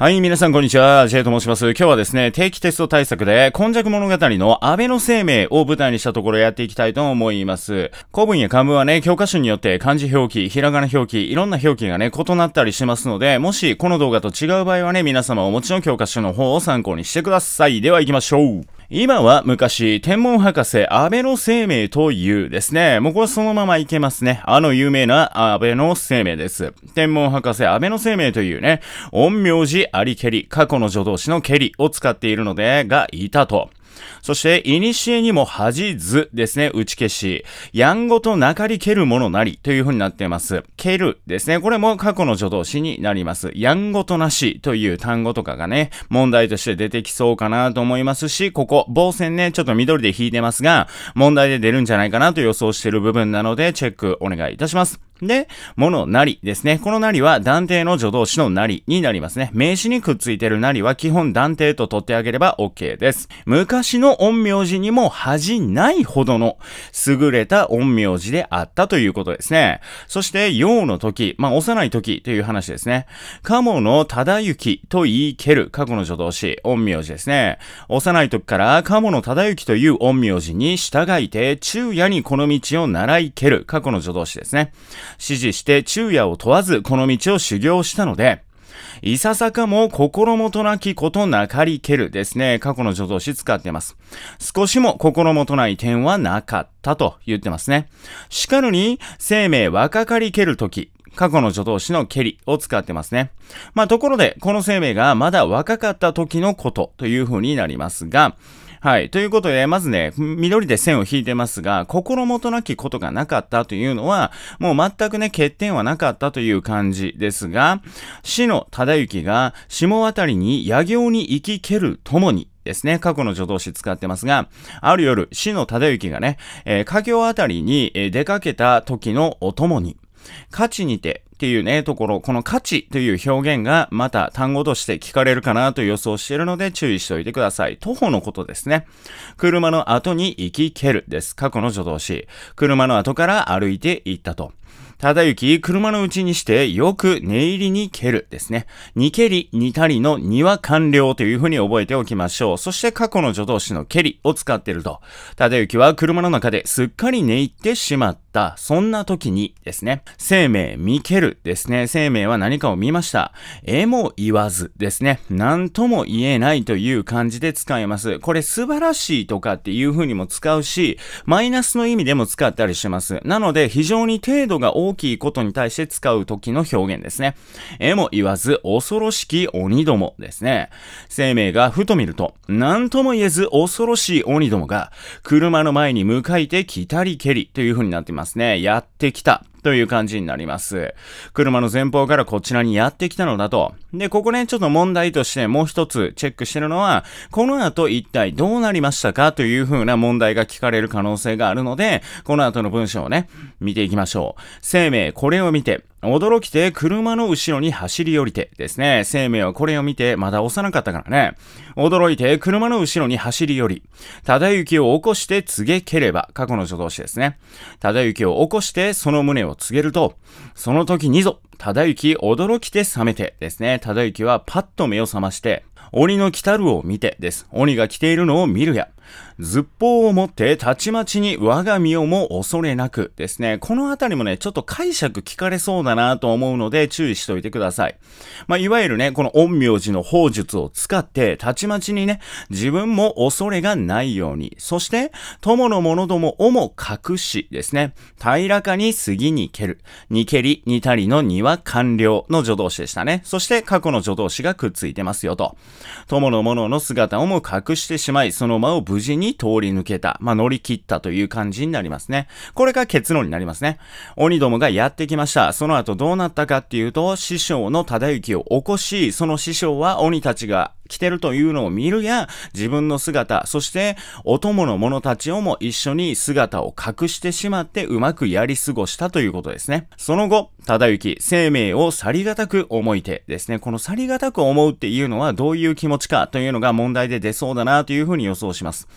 はい、皆さんこんにちは。J と申します。今日はですね、定期テスト対策で、今弱物語の安倍の生命を舞台にしたところやっていきたいと思います。古文や漢文はね、教科書によって漢字表記、ひらがな表記、いろんな表記がね、異なったりしますので、もしこの動画と違う場合はね、皆様お持ちの教科書の方を参考にしてください。では行きましょう。今は昔、天文博士、安倍の生命というですね、もうこれそのままいけますね。あの有名な安倍の生命です。天文博士、安倍の生命というね、陰陽師ありけり、過去の助動詞のけりを使っているので、がいたと。そして、いにしえにも恥ずですね、打ち消し。やんごとなかりけるものなりという風になっています。けるですね。これも過去の助動詞になります。やんごとなしという単語とかがね、問題として出てきそうかなと思いますし、ここ、防線ね、ちょっと緑で引いてますが、問題で出るんじゃないかなと予想している部分なので、チェックお願いいたします。で、ものなりですね。このなりは断定の助動詞のなりになりますね。名詞にくっついてるなりは基本断定と取ってあげれば OK です。昔の陰陽字にも恥じないほどの優れた陰陽字であったということですね。そして、陽の時、まあ、幼い時という話ですね。モの忠行と言いける過去の助動詞、陰陽字ですね。幼い時からモの忠行という陰陽字に従いて昼夜にこの道を習いける過去の助動詞ですね。指示して昼夜を問わずこの道を修行したので、いささかも心もとなきことなかりけるですね。過去の助動詞使ってます。少しも心もとない点はなかったと言ってますね。しかるに、生命若かりけるとき、過去の助動詞のけりを使ってますね。まあ、ところで、この生命がまだ若かった時のことというふうになりますが、はい。ということで、まずね、緑で線を引いてますが、心もとなきことがなかったというのは、もう全くね、欠点はなかったという感じですが、死の忠行が、下渡りに野行に行きけるともに、ですね。過去の助動詞使ってますが、ある夜、死の忠行がね、えー、家業あたりに出かけた時のお供に、価値にてっていうね、ところ、この価値という表現がまた単語として聞かれるかなと予想しているので注意しておいてください。徒歩のことですね。車の後に行き蹴るです。過去の助動詞。車の後から歩いて行ったと。ただゆき、車のうちにしてよく寝入りに蹴るですね。に蹴り、にたりのには完了というふうに覚えておきましょう。そして過去の助動詞の蹴りを使ってると。ただゆきは車の中ですっかり寝入ってしまった。そんな時にですね。生命、見蹴るですね。生命は何かを見ました。えも言わずですね。何とも言えないという感じで使います。これ素晴らしいとかっていうふうにも使うし、マイナスの意味でも使ったりします。なので非常に程度が多大きいことに対して使う時の表現ですね。えも言わず、恐ろしき鬼どもですね。生命がふと見ると、何とも言えず恐ろしい鬼どもが、車の前に向かいて来たり蹴りという風になってますね。やってきた。という感じになります。車の前方からこちらにやってきたのだと。で、ここね、ちょっと問題としてもう一つチェックしてるのは、この後一体どうなりましたかという風な問題が聞かれる可能性があるので、この後の文章をね、見ていきましょう。生命、これを見て、驚きて車の後ろに走り降りてですね。生命はこれを見てまだ幼かったからね。驚いて車の後ろに走り降り。忠行を起こして告げければ。過去の助動詞ですね。忠行を起こしてその胸を告げると、その時にぞ、忠行驚きて覚めてですね。忠行はパッと目を覚まして、鬼の来たるを見てです。鬼が来ているのを見るや。ずっぽうを持ってたちまちに我が身をも恐れなくですね。このあたりもね、ちょっと解釈聞かれそうだなと思うので注意しといてください。まあ、いわゆるね、この陰陽師の法術を使って、たちまちにね、自分も恐れがないように、そして、友の者どもをも隠しですね。平らかに杉に蹴る。に蹴り、にたりのには完了の助動詞でしたね。そして過去の助動詞がくっついてますよと。友の者の姿をも隠してしまい、その間を無事に通り抜けた。まあ、乗り切ったという感じになりますね。これが結論になりますね。鬼どもがやってきました。その後どうなったかっていうと、師匠の忠行を起こし、その師匠は鬼たちが着てるというのを見るや、自分の姿、そしてお供の者たちをも一緒に姿を隠してしまってうまくやり過ごしたということですね。その後、忠之、生命を去りがたく思いてですね。この去りがたく思うっていうのはどういう気持ちかというのが問題で出そうだなというふうに予想します。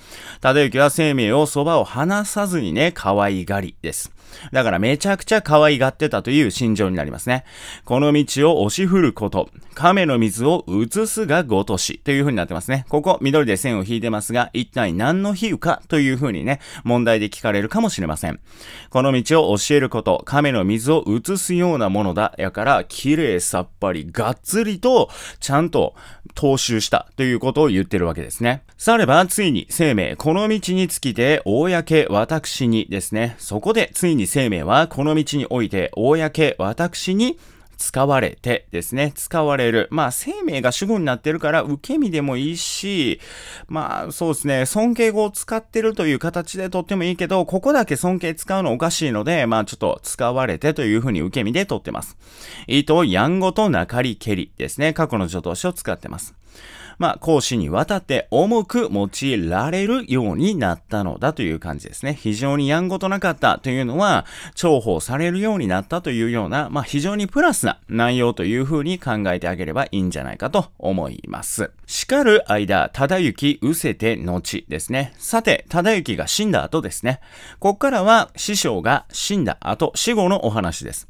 忠之は生命をそばを離さずにね、可愛がりです。だからめちゃくちゃ可愛がってたという心情になりますね。この道を押し振ること、亀の水を移すがごとしという風になってますね。ここ緑で線を引いてますが、一体何の比喩かという風にね、問題で聞かれるかもしれません。この道を教えること、亀の水を移すようなものだ。やから、綺麗さっぱり、がっつりと、ちゃんと踏襲したということを言ってるわけですね。されば、ついに、生命、この道につきて、公、私にですね、そこでついに生命はこの道において、公、私に使われてですね、使われる。まあ、生命が主語になってるから、受け身でもいいし、まあ、そうですね、尊敬語を使ってるという形でとってもいいけど、ここだけ尊敬使うのおかしいので、まあ、ちょっと使われてというふうに受け身でとってます。いと、やんごとなかりけりですね、過去の助動詞を使ってます。まあ、講師にわたって重く用いられるようになったのだという感じですね。非常にやんごとなかったというのは、重宝されるようになったというような、まあ、非常にプラスな内容というふうに考えてあげればいいんじゃないかと思います。叱る間、忠行、うせて、後ですね。さて、忠行が死んだ後ですね。こっからは、師匠が死んだ後、死後のお話です。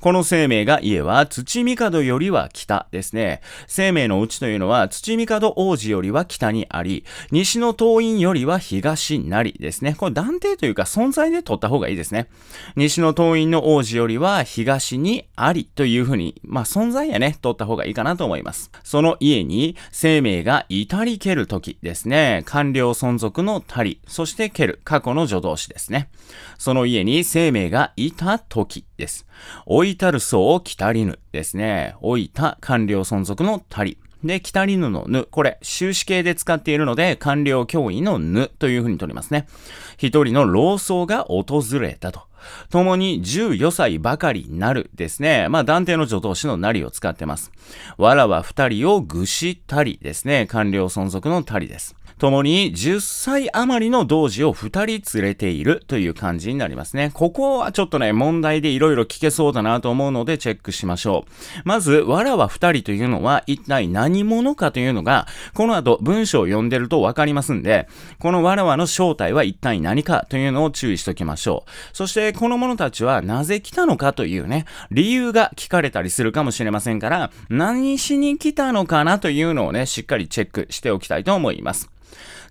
この生命が家は、土帝よりは北ですね。生命のうちというのは、土帝帝王子よりは北にあり、西の党員よりは東なりですね。これ断定というか存在で取った方がいいですね。西の党員の王子よりは東にありというふうに、まあ存在やね、取った方がいいかなと思います。その家に生命が至りける時ですね。官僚存続のたり、そして蹴る、過去の助動詞ですね。その家に生命がいた時です。老いたる層を来たりぬですね。老いた官僚存続のたり。で、北りぬのぬ。これ、終止形で使っているので、官僚教員のぬというふうにとりますね。一人の老僧が訪れたと。共に14歳ばかりなるですね。まあ、断定の助動詞のなりを使ってます。わらは二人を愚したりですね。官僚存続のたりです。共に10歳余りの同時を2人連れているという感じになりますね。ここはちょっとね、問題で色々聞けそうだなと思うのでチェックしましょう。まず、わらわ2人というのは一体何者かというのが、この後文章を読んでるとわかりますんで、このわらわの正体は一体何かというのを注意しときましょう。そして、この者たちはなぜ来たのかというね、理由が聞かれたりするかもしれませんから、何しに来たのかなというのをね、しっかりチェックしておきたいと思います。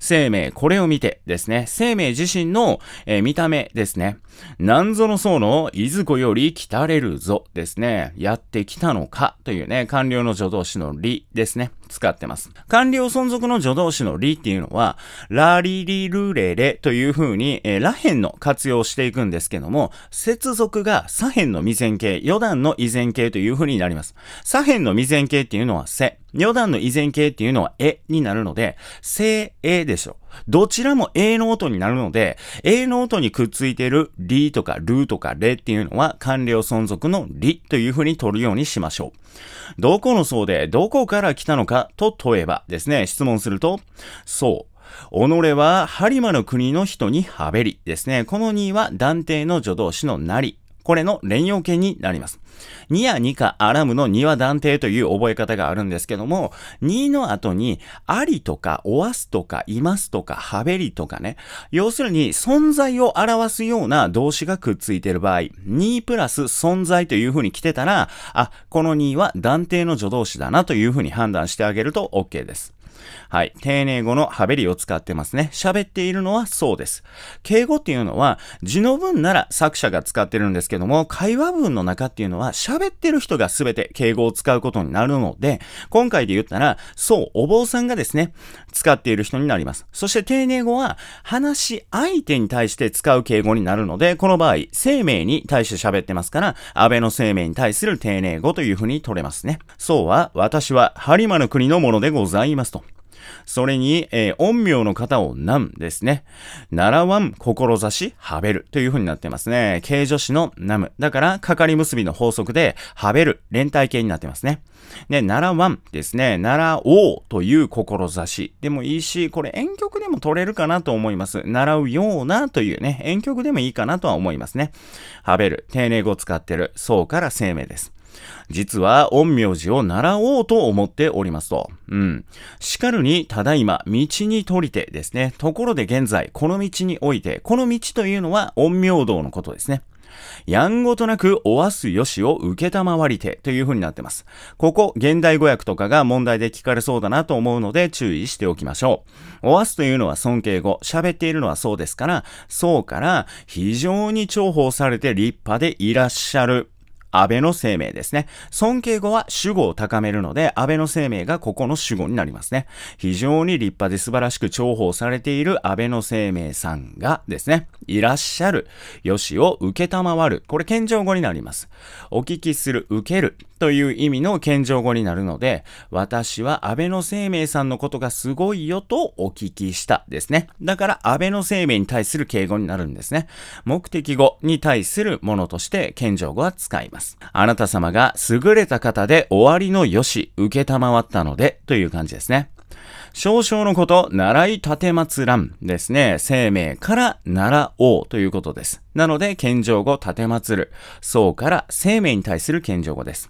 生命、これを見てですね、生命自身の、えー、見た目ですね、なんぞの層のいずこより来たれるぞですね、やってきたのかというね、官僚の助動詞の理ですね。使ってます。完了存続の助動詞の理っていうのは、ラリリルレレという風に、えー、らへんの活用をしていくんですけども、接続が左辺の未然形、余談の依然形という風になります。左辺の未然形っていうのはせ、余談の依然形っていうのはえになるので、せえでしょ。どちらも A の音になるので、A の音にくっついているリとかルとかレっていうのは、完了存続のリという風に取るようにしましょう。どこの層で、どこから来たのかと問えばですね、質問すると、そう、己は播磨の国の人にはべりですね。この2は断定の助動詞のなり。これの連用形になります。にやにかアラムのには断定という覚え方があるんですけども、にの後に、ありとか、おわすとか、いますとか、はべりとかね。要するに、存在を表すような動詞がくっついている場合、にプラス存在という風に来てたら、あ、このには断定の助動詞だなという風に判断してあげると OK です。はい。丁寧語のハベリを使ってますね。喋っているのはそうです。敬語っていうのは、字の文なら作者が使ってるんですけども、会話文の中っていうのは喋ってる人が全て敬語を使うことになるので、今回で言ったら、そう、お坊さんがですね、使っている人になります。そして丁寧語は、話し相手に対して使う敬語になるので、この場合、生命に対して喋ってますから、安倍の生命に対する丁寧語というふうに取れますね。そうは、私は、播磨の国のものでございますと。それに、えー、音名の方をムですね。習わん、志、はべるという風になってますね。形助詞のナムだから、かかり結びの法則で、はべる、連帯形になってますね。で、習わんですね。習おうという志でもいいし、これ遠曲でも取れるかなと思います。習うようなというね、遠曲でもいいかなとは思いますね。はべる、丁寧語を使ってる、そうから生命です。実は、陰陽師を習おうと思っておりますと。うん。しかるに、ただいま、道にとりてですね。ところで現在、この道において、この道というのは、陰陽道のことですね。やんごとなくおわすよしを受けたまわりてというふうになってます。ここ、現代語訳とかが問題で聞かれそうだなと思うので注意しておきましょう。おわすというのは尊敬語、喋っているのはそうですから、そうから非常に重宝されて立派でいらっしゃる。安倍の生命ですね。尊敬語は主語を高めるので、安倍の生命がここの主語になりますね。非常に立派で素晴らしく重宝されている安倍の生命さんがですね、いらっしゃる、よしを受けたまわる。これ、謙譲語になります。お聞きする、受けるという意味の謙譲語になるので、私は安倍の生命さんのことがすごいよとお聞きしたですね。だから、安倍の生命に対する敬語になるんですね。目的語に対するものとして、謙譲語は使います。。あなた様が優れた方で終わりの良し、受けたまわったので、という感じですね。少々のこと、習い立てまつらんですね。生命から習おうということです。なので、謙譲語立てまつる。そうから生命に対する謙譲語です。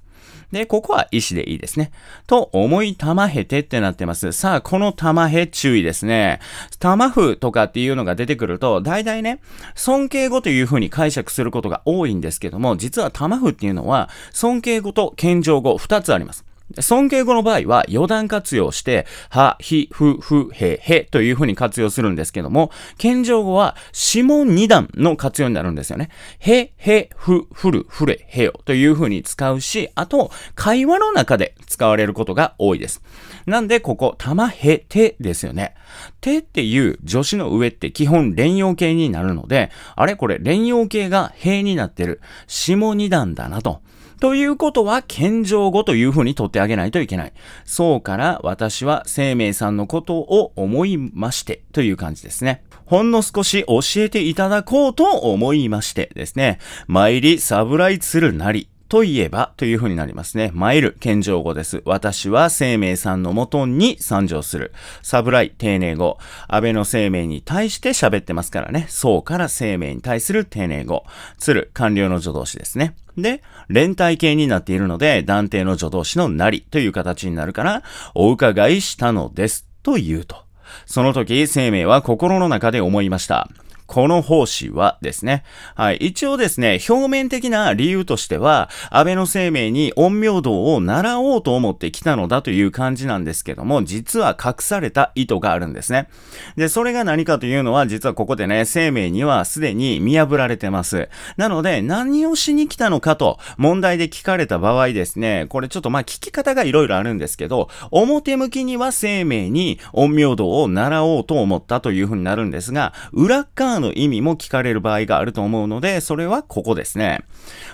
で、ここは医師でいいですね。と思い玉へてってなってます。さあ、この玉へ注意ですね。玉風とかっていうのが出てくると、大体ね、尊敬語という風に解釈することが多いんですけども、実は玉風っていうのは、尊敬語と謙譲語2つあります。尊敬語の場合は余談活用して、は、ひ、ふ、ふ、へ、へという風に活用するんですけども、謙譲語は下二段の活用になるんですよね。へ、へ、ふ、ふる、ふれ、へよという風に使うし、あと、会話の中で使われることが多いです。なんで、ここ、たまへ、てですよね。てっていう助詞の上って基本連用形になるので、あれこれ連用形がへになってる。下二段だなと。ということは、謙譲語というふうに取ってあげないといけない。そうから、私は生命さんのことを思いまして、という感じですね。ほんの少し教えていただこうと思いましてですね。参り、サブライツるなり、といえばという風になりますね。参る、謙譲語です。私は生命さんのもとに参上する。サブライ、丁寧語。安倍の生命に対して喋ってますからね。そうから生命に対する丁寧語。鶴、官僚の助動詞ですね。で、連帯形になっているので、断定の助動詞のなりという形になるから、お伺いしたのですと言うと。その時、生命は心の中で思いました。この奉仕はですね。はい。一応ですね、表面的な理由としては、安倍の生命に陰陽道を習おうと思ってきたのだという感じなんですけども、実は隠された意図があるんですね。で、それが何かというのは、実はここでね、生命にはすでに見破られてます。なので、何をしに来たのかと、問題で聞かれた場合ですね、これちょっとまあ聞き方が色々あるんですけど、表向きには生命に陰陽道を習おうと思ったというふうになるんですが、裏側の意味も聞かれる場合があると思うので、それはここですね。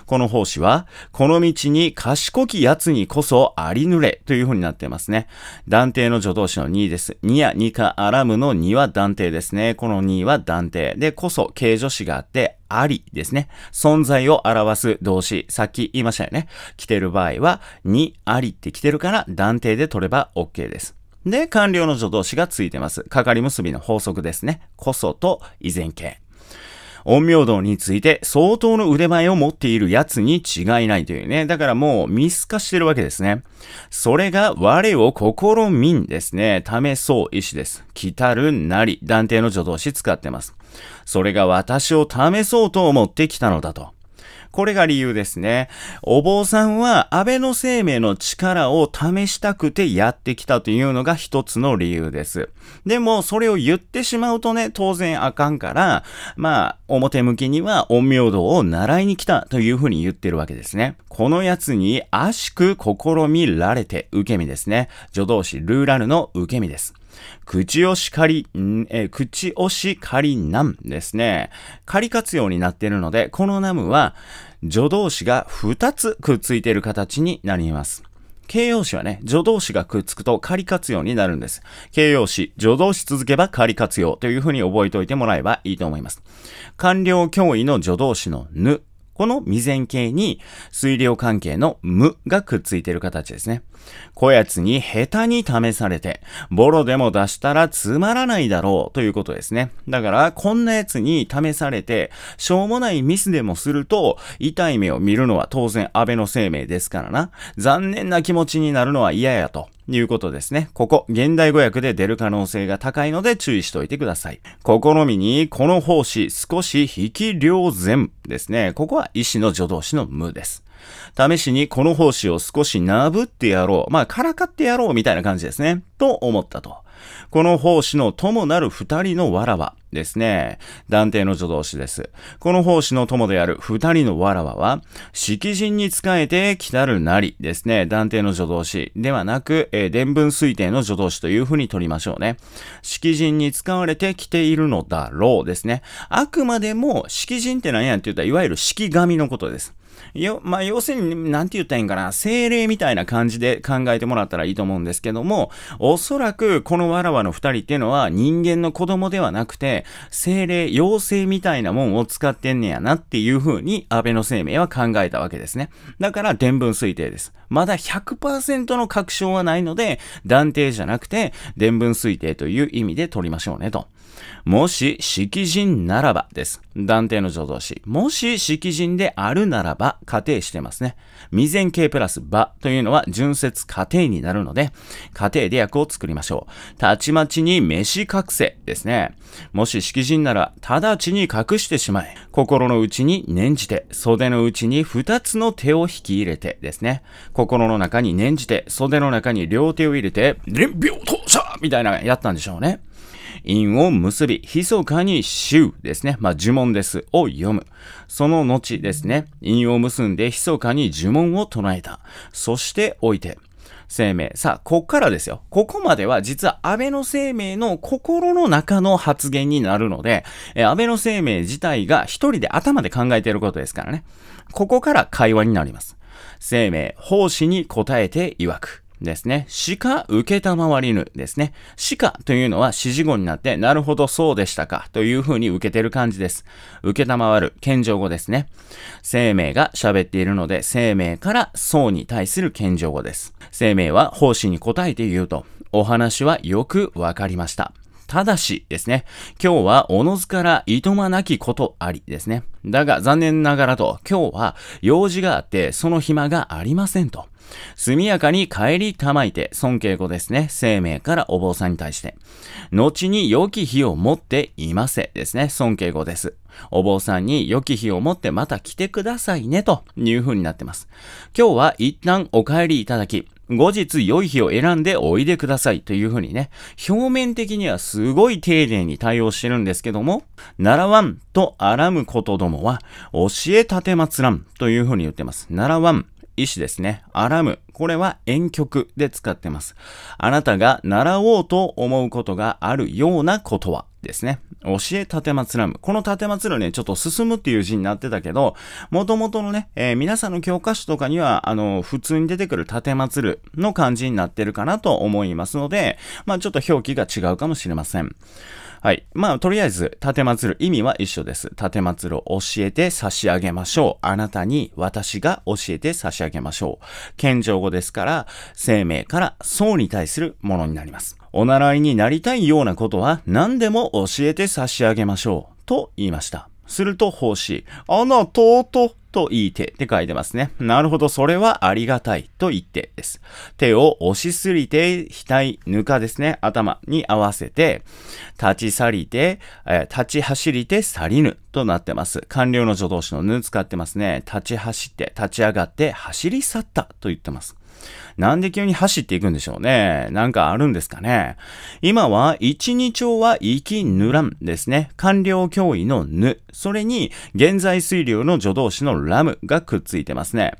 この奉仕は、この道に賢き奴にこそありぬれという風になってますね。断定の助動詞の2です。2や2かあらむの2は断定ですね。この2は断定。で、こそ形助詞があって、ありですね。存在を表す動詞。さっき言いましたよね。来てる場合は、にありって来てるから断定で取れば OK です。で、官僚の助動詞がついてます。かかり結びの法則ですね。こそと依然形。陰陽道について相当の腕前を持っているやつに違いないというね。だからもう見透かしてるわけですね。それが我を試みんですね。試そう意志です。来たるなり、断定の助動詞使ってます。それが私を試そうと思ってきたのだと。これが理由ですね。お坊さんは安倍の生命の力を試したくてやってきたというのが一つの理由です。でも、それを言ってしまうとね、当然あかんから、まあ、表向きには陰陽道を習いに来たというふうに言ってるわけですね。この奴に悪しく試みられて受け身ですね。助動詞ルーラルの受け身です。口をし仮、り、んえ口押し仮難ですね。仮活用になっているので、このナムは助動詞が2つくっついている形になります。形容詞はね、助動詞がくっつくと仮活用になるんです。形容詞、助動詞続けば仮活用というふうに覚えておいてもらえばいいと思います。完了脅威の助動詞のぬこの未然形に水量関係の無がくっついてる形ですね。こやつに下手に試されて、ボロでも出したらつまらないだろうということですね。だから、こんなやつに試されて、しょうもないミスでもすると、痛い目を見るのは当然安倍の生命ですからな。残念な気持ちになるのは嫌やと。いうことですね。ここ、現代語訳で出る可能性が高いので注意しておいてください。試みに、この奉仕、少し引き量善ですね。ここは意志の助動詞の無です。試しにこの奉仕を少しなぶってやろう。まあ、からかってやろうみたいな感じですね。と思ったと。この奉仕の友なる二人のわらわですね。断定の助動詞です。この奉仕の友である二人のわらわは、色人に仕えて来たるなりですね。断定の助動詞ではなく、えー、伝文推定の助動詞というふうに取りましょうね。色人に使われて来ているのだろうですね。あくまでも色人って何やんって言ったら、いわゆる色神のことです。よ、まあ、要するに、なんて言ったらいいんかな、精霊みたいな感じで考えてもらったらいいと思うんですけども、おそらく、このわらわの二人っていうのは、人間の子供ではなくて、精霊、妖精みたいなもんを使ってんねやなっていう風に、安倍の生命は考えたわけですね。だから、伝文推定です。まだ100%の確証はないので、断定じゃなくて、伝文推定という意味で取りましょうねと。もし色人ならばです。断定の助動詞。もし色人であるならば、仮定してますね。未然形プラス場というのは純説仮定になるので、仮定で訳を作りましょう。たちまちに飯隠せですね。もし色人なら、直ちに隠してしまえ。心の内に念じて、袖の内に二つの手を引き入れてですね。心の中に念じて、袖の中に両手を入れて、連病当者みたいなやったんでしょうね。因を結び、密かに衆ですね。まあ、呪文です。を読む。その後ですね、因を結んで密かに呪文を唱えた。そして置いて。生命。さあ、こっからですよ。ここまでは実は安倍の生命の心の中の発言になるので、えー、安倍の生命自体が一人で頭で考えていることですからね。ここから会話になります。生命、奉仕に応えて曰く。ですね。しか受けたまわりぬですね。しかというのは指示語になって、なるほどそうでしたかという風に受けてる感じです。受けたまわる、謙譲語ですね。生命が喋っているので、生命からそうに対する謙譲語です。生命は奉仕に答えて言うと、お話はよくわかりました。ただしですね。今日はおのずからいとまなきことありですね。だが残念ながらと、今日は用事があってその暇がありませんと。速やかに帰りたまいて、尊敬語ですね。生命からお坊さんに対して。後に良き日を持っていませですね。尊敬語です。お坊さんに良き日を持ってまた来てくださいね、という風になってます。今日は一旦お帰りいただき、後日良い日を選んでおいでくださいという風にね、表面的にはすごい丁寧に対応してるんですけども、習わんとあらむことどもは、教え立てまつらんという風に言ってます。習わん意思ですね。アラム。これは遠曲で使ってます。あなたが習おうと思うことがあるようなことはですね。教え立てまつらむ。この立てまつらね、ちょっと進むっていう字になってたけど、元々のね、えー、皆さんの教科書とかには、あの、普通に出てくる立てまつるの漢字になってるかなと思いますので、まあちょっと表記が違うかもしれません。はい。まあ、とりあえず、盾祭る意味は一緒です。盾祭るを教えて差し上げましょう。あなたに私が教えて差し上げましょう。謙譲語ですから、生命から層に対するものになります。お習いになりたいようなことは何でも教えて差し上げましょう。と言いました。すると、奉仕、あなたとといい手って書いてますね。なるほど、それはありがたいと言ってです。手を押しすぎて、額、ぬかですね、頭に合わせて、立ち去りて、えー、立ち走りて去りぬとなってます。官僚の助動詞のぬ使ってますね。立ち走って、立ち上がって、走り去ったと言ってます。なんで急に走っていくんでしょうね。なんかあるんですかね。今は、一二丁は生きぬらんですね。官僚脅威のぬ。それに、現在水流の助動詞のラムがくっついてますね。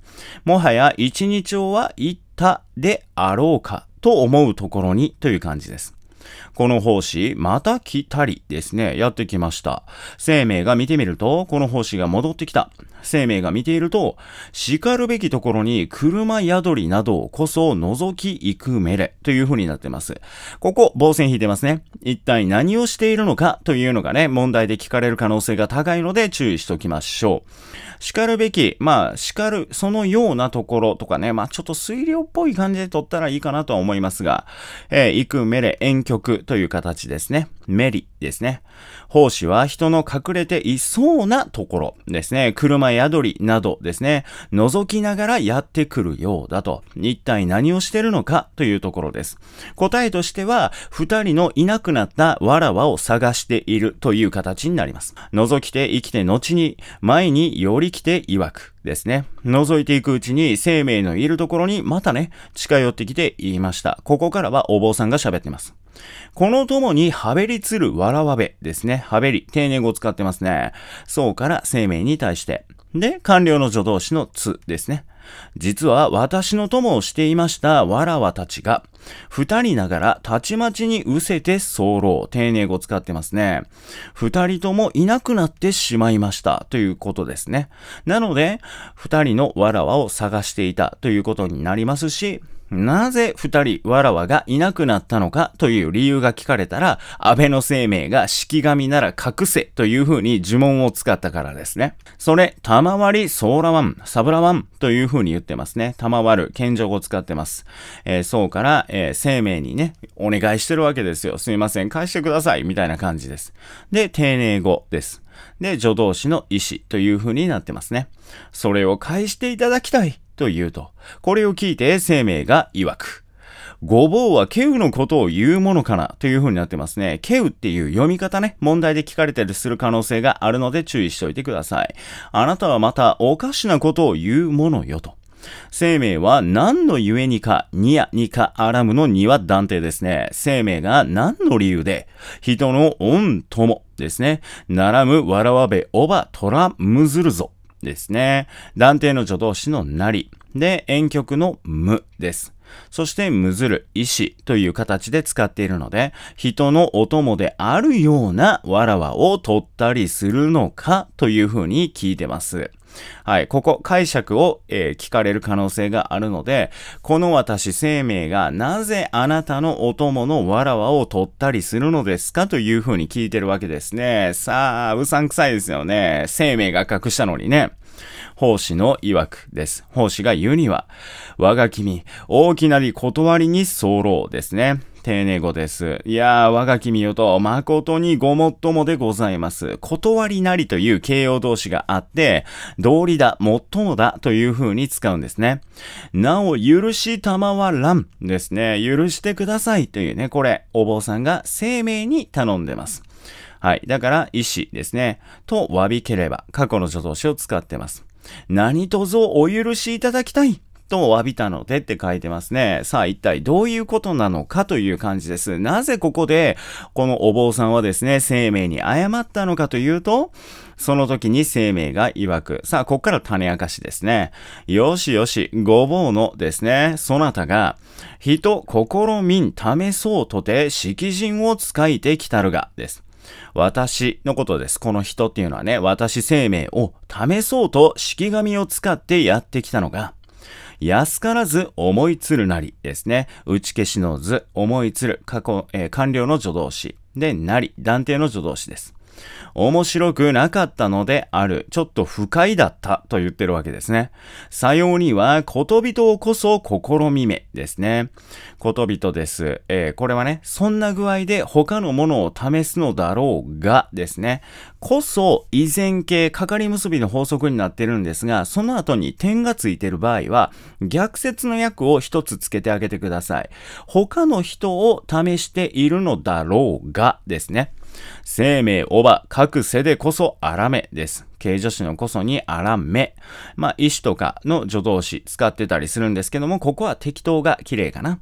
もはや、一二丁は行ったであろうかと思うところにという感じです。この奉仕、また来たりですね、やってきました。生命が見てみると、この奉仕が戻ってきた。生命が見ていると、叱るべきところに車宿りなどこそ覗き行くめれという風になってます。ここ、防線引いてますね。一体何をしているのかというのがね、問題で聞かれる可能性が高いので注意しておきましょう。叱るべき、まあ、叱る、そのようなところとかね、まあちょっと水量っぽい感じで撮ったらいいかなとは思いますが、えー、行くめれ、遠曲、という形ですね。メリですね。奉仕は人の隠れていそうなところですね。車宿りなどですね。覗きながらやってくるようだと。一体何をしてるのかというところです。答えとしては、二人のいなくなったわらわを探しているという形になります。覗きて生きて後に、前により来て曰く。ですね。覗いていくうちに生命のいるところにまたね、近寄ってきて言いました。ここからはお坊さんが喋ってます。この友にはべりつるわらわべですね。はべり、丁寧語を使ってますね。そうから生命に対して。で、官僚の助動詞のつですね。実は私の友をしていましたわらわたちが、二人ながらたちまちにうせて候。丁寧語使ってますね。二人ともいなくなってしまいましたということですね。なので、二人のわらわを探していたということになりますし、なぜ二人、わらわがいなくなったのかという理由が聞かれたら、安倍の生命が式神なら隠せというふうに呪文を使ったからですね。それ、賜り、ソーラワン、サブラワンというふうに言ってますね。賜る、謙譲語使ってます。えー、そうから、えー、生命にね、お願いしてるわけですよ。すいません、返してください、みたいな感じです。で、丁寧語です。で、助動詞の意思というふうになってますね。それを返していただきたいと言うと、これを聞いて生命が曰く。ごぼうはケウのことを言うものかなという風になってますね。ケウっていう読み方ね、問題で聞かれたりする可能性があるので注意しておいてください。あなたはまたおかしなことを言うものよと。生命は何のゆえにか、にやにかあらむのには断定ですね。生命が何の理由で、人の恩ともですね。ならむわらわべおばとらむずるぞ。ですね。断定の助動詞のなり。で、遠曲の無です。そして、むずる、意志という形で使っているので、人のお供であるようなわらわを取ったりするのかというふうに聞いてます。はい、ここ解釈を、えー、聞かれる可能性があるので、この私生命がなぜあなたのお供のわらわを取ったりするのですかという風に聞いてるわけですね。さあ、うさんくさいですよね。生命が隠したのにね。奉仕の曰くです。奉仕が言うには、我が君、大きなり断りに候ですね。丁寧語です。いやー、我が君よと、誠にごもっともでございます。断りなりという形容動詞があって、道理だ、もっともだという風に使うんですね。なお、許したまわらんですね。許してくださいというね、これ、お坊さんが生命に頼んでます。はい。だから、意志ですね。と、詫びければ、過去の助動詞を使ってます。何卒お許しいただきたいとを浴びたのでって書いてますね。さあ一体どういうことなのかという感じです。なぜここで、このお坊さんはですね、生命に誤ったのかというと、その時に生命が曰く。さあ、こっから種明かしですね。よしよし、ごぼうのですね、そなたが、人、心、民、試そうとて、識人を使いてきたるが、です。私のことです。この人っていうのはね、私生命を試そうと式神を使ってやってきたのが、安からず思いつるなりですね。打ち消しの図、思いつる、過去、えー、完了の助動詞。で、なり、断定の助動詞です。面白くなかったのである。ちょっと不快だったと言ってるわけですね。さようには、ことびとこそ試みめですね。ことびとです。えー、これはね、そんな具合で他のものを試すのだろうがですね。こそ、依然形、かかり結びの法則になってるんですが、その後に点がついてる場合は、逆説の訳を一つつけてあげてください。他の人を試しているのだろうがですね。生命おば、各世でこそあらめです。形助詞のこそにあらめ。まあ、意とかの助動詞使ってたりするんですけども、ここは適当が綺麗かな。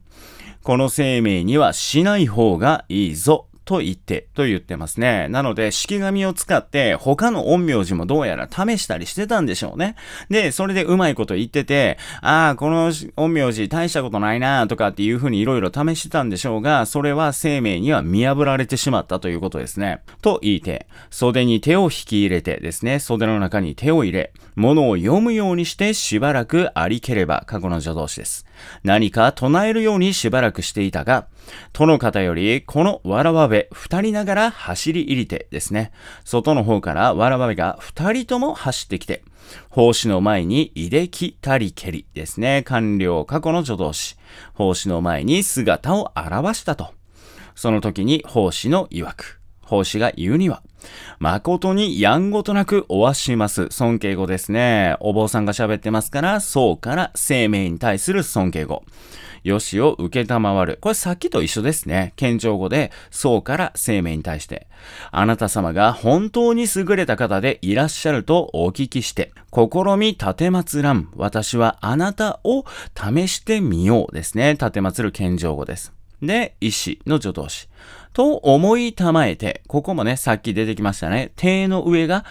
この生命にはしない方がいいぞ。と言って、と言ってますね。なので、式紙を使って他の陰陽師もどうやら試したりしてたんでしょうね。で、それでうまいこと言ってて、ああ、この陰陽師大したことないなとかっていう風に色々試してたんでしょうが、それは生命には見破られてしまったということですね。と言いて、袖に手を引き入れてですね、袖の中に手を入れ、物を読むようにしてしばらくありければ過去の助動詞です。何か唱えるようにしばらくしていたが、との方より、このわらわべ、二人ながら走り入りてですね。外の方からわらわべが二人とも走ってきて、奉仕の前に、いできたりけりですね。完了過去の助動詞。奉仕の前に姿を現したと。その時に奉仕の曰く。奉仕が言うには、誠にやんごとなくおわします。尊敬語ですね。お坊さんが喋ってますから、そうから生命に対する尊敬語。よしを受けたまわる。これさっきと一緒ですね。謙譲語で、そうから生命に対して。あなた様が本当に優れた方でいらっしゃるとお聞きして、試み立てまつらん。私はあなたを試してみようですね。立てまつる謙譲語です。で、意志の助動詞。と思いたまえて、ここもね、さっき出てきましたね。手の上が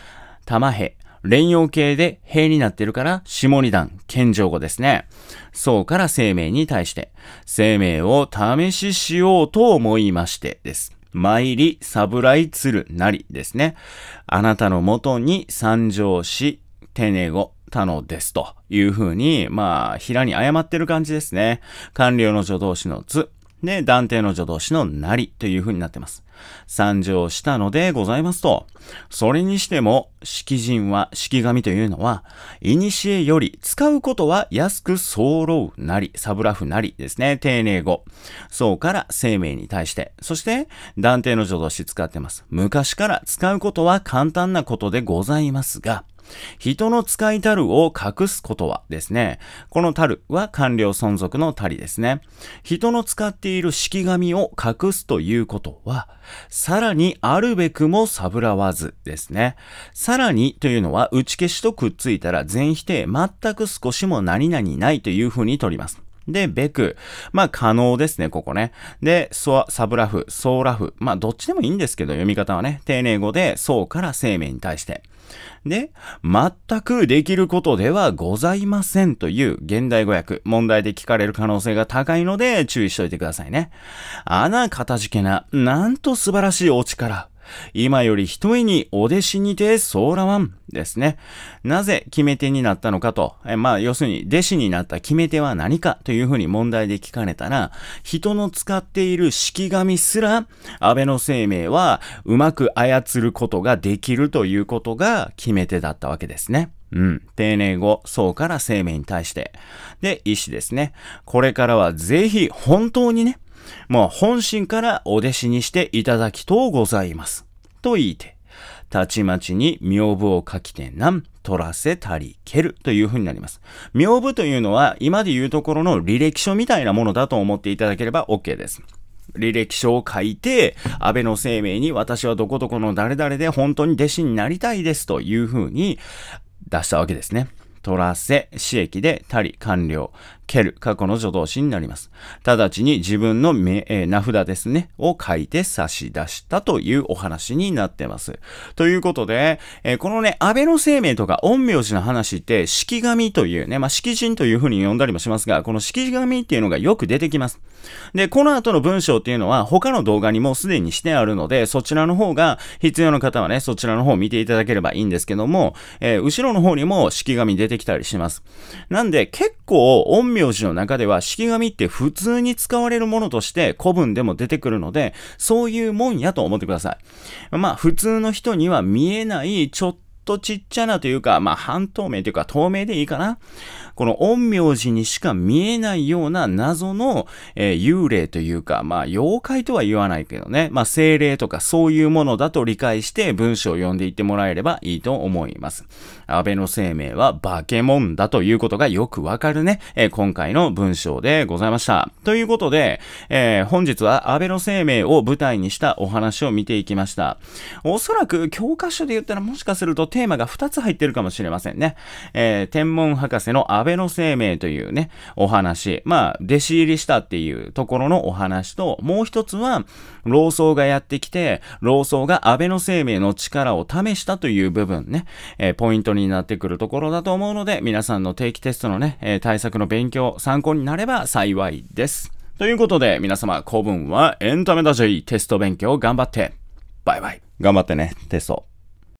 たまへ。連用形で平になってるから、下二段、謙譲語ですね。そうから生命に対して、生命を試ししようと思いましてです。参り、侍つるなりですね。あなたのもとに参上し、テネゴ、たのですというふうに、まあ、平に謝ってる感じですね。官僚の助動詞のつ、で、断定の助動詞のなりという風になってます。参上したのでございますと、それにしても、式人は、式神というのは、古より使うことは安く揃うなり、サブラフなりですね、丁寧語。そうから生命に対して、そして、断定の助動詞使ってます。昔から使うことは簡単なことでございますが、人の使いたるを隠すことはですね、このたるは官僚存続のたりですね。人の使っている式紙を隠すということは、さらにあるべくもさぶらわずですね。さらにというのは打ち消しとくっついたら全否定全く少しも何々ないというふうにとります。で、べく。まあ、可能ですね、ここね。で、ソサブラフ、ソーラフ。まあ、どっちでもいいんですけど、読み方はね、丁寧語で、そうから生命に対して。で、全くできることではございませんという現代語訳、問題で聞かれる可能性が高いので注意しといてくださいね。あな、かたじけな、なんと素晴らしいお力。今より一人にお弟子にてソーラワンですね。なぜ決め手になったのかと、えまあ要するに弟子になった決め手は何かというふうに問題で聞かれたら、人の使っている式紙すら安倍の生命はうまく操ることができるということが決め手だったわけですね。うん。丁寧語、そうから生命に対して。で、意志ですね。これからはぜひ本当にね、もう本心からお弟子にしていただきとうございます。と言いて、たちまちに妙部を書きて難、取らせたりけるという風になります。妙部というのは今で言うところの履歴書みたいなものだと思っていただければ OK です。履歴書を書いて、安倍の生命に私はどこどこの誰々で本当に弟子になりたいですという風に出したわけですね。取らせ、私益で、たり、完了。蹴る、過去の助動詞になります。直ちに自分の名、えー、名札ですね、を書いて差し出したというお話になってます。ということで、えー、このね、安倍の生命とか陰陽師の話って、式神というね、まあ、式人というふうに呼んだりもしますが、この式神っていうのがよく出てきます。で、この後の文章っていうのは、他の動画にもすでにしてあるので、そちらの方が、必要な方はね、そちらの方を見ていただければいいんですけども、えー、後ろの方にも式神出てきたりします。なんで、結構、陰名字の中では式神って普通に使われるものとして古文でも出てくるので、そういうもんやと思ってください。まあ普通の人には見えないちょっとちっちゃなというか、まあ半透明というか透明でいいかな。この陰陽師にしか見えないような謎の、えー、幽霊というか、まあ、妖怪とは言わないけどね、まあ、精霊とかそういうものだと理解して文章を読んでいってもらえればいいと思います。安倍の生命は化け物だということがよくわかるね、えー、今回の文章でございました。ということで、えー、本日は安倍の生命を舞台にしたお話を見ていきました。おそらく教科書で言ったらもしかするとテーマが2つ入ってるかもしれませんね。えー、天文博士の安倍部の生命というね、お話。まあ、弟子入りしたっていうところのお話と、もう一つは、老僧がやってきて、老僧が安倍の生命の力を試したという部分ね、えー、ポイントになってくるところだと思うので、皆さんの定期テストのね、えー、対策の勉強、参考になれば幸いです。ということで、皆様、古文はエンタメだぜテスト勉強頑張ってバイバイ頑張ってね、テスト。